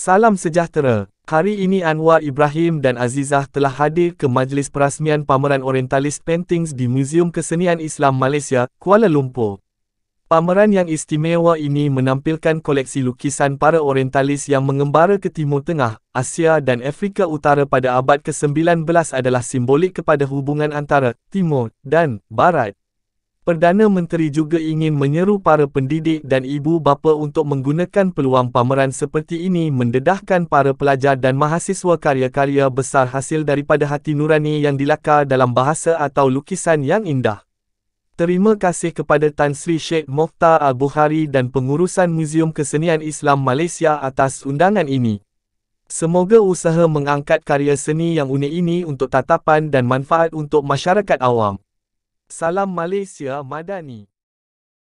Salam sejahtera. Hari ini Anwar Ibrahim dan Azizah telah hadir ke Majlis Perasmian Pameran Orientalist Paintings di Museum Kesenian Islam Malaysia, Kuala Lumpur. Pameran yang istimewa ini menampilkan koleksi lukisan para orientalis yang mengembara ke Timur Tengah, Asia dan Afrika Utara pada abad ke-19 adalah simbolik kepada hubungan antara Timur dan Barat. Perdana Menteri juga ingin menyeru para pendidik dan ibu bapa untuk menggunakan peluang pameran seperti ini mendedahkan para pelajar dan mahasiswa karya-karya besar hasil daripada hati nurani yang dilakar dalam bahasa atau lukisan yang indah. Terima kasih kepada Tan Sri Sheikh Mokhtar Al-Bukhari dan Pengurusan Museum Kesenian Islam Malaysia atas undangan ini. Semoga usaha mengangkat karya seni yang unik ini untuk tatapan dan manfaat untuk masyarakat awam. Salam Malaysia Madani